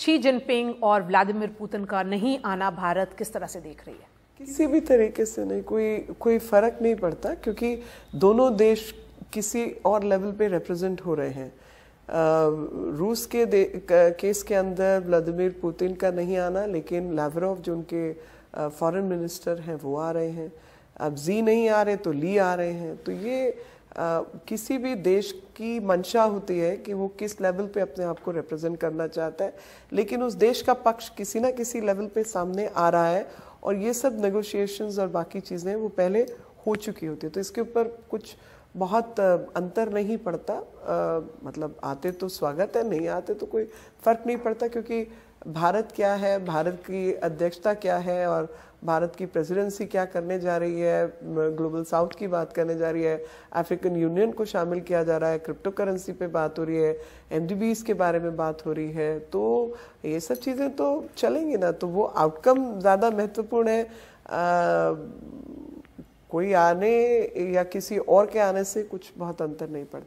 she Jinping और Vladimir Putin का नहीं आना भारत किस तरह से देख रही है किसी भी तरीके से नहीं कोई कोई फर्क नहीं पड़ता क्योंकि दोनों देश किसी और लेवल पे रिप्रेजेंट हो रहे हैं आ, रूस के केस के अंदर व्लादिमीर पुतिन का नहीं आना लेकिन लावरोव जो उनके फॉरेन मिनिस्टर हैं वो आ रहे हैं अब जी नहीं आ रहे तो ली आ रहे हैं तो ये किसी भी देश की मंशा होती है कि वो किस लेवल पे अपने आप को रिप्रेजेंट करना चाहता है लेकिन उस देश का पक्ष किसी ना किसी लेवल पे सामने आ रहा है और ये सब नेगोशिएशंस और बाकी चीज़ें वो पहले हो चुकी होती है तो इसके ऊपर कुछ बहुत अंतर नहीं पड़ता आ, मतलब आते तो स्वागत है नहीं आते तो कोई फर्क नहीं पड़ता क्योंकि भारत क्या है भारत की अध्यक्षता क्या है और भारत की प्रेसिडेंसी क्या करने जा रही है ग्लोबल साउथ की बात करने जा रही है अफ्रीकन यूनियन को शामिल किया जा रहा है क्रिप्टो करेंसी पे बात हो रही है एम के बारे में बात हो रही है तो ये सब चीज़ें तो चलेंगी ना तो वो आउटकम ज़्यादा महत्वपूर्ण है आ, कोई आने या किसी और के आने से कुछ बहुत अंतर नहीं पड़ता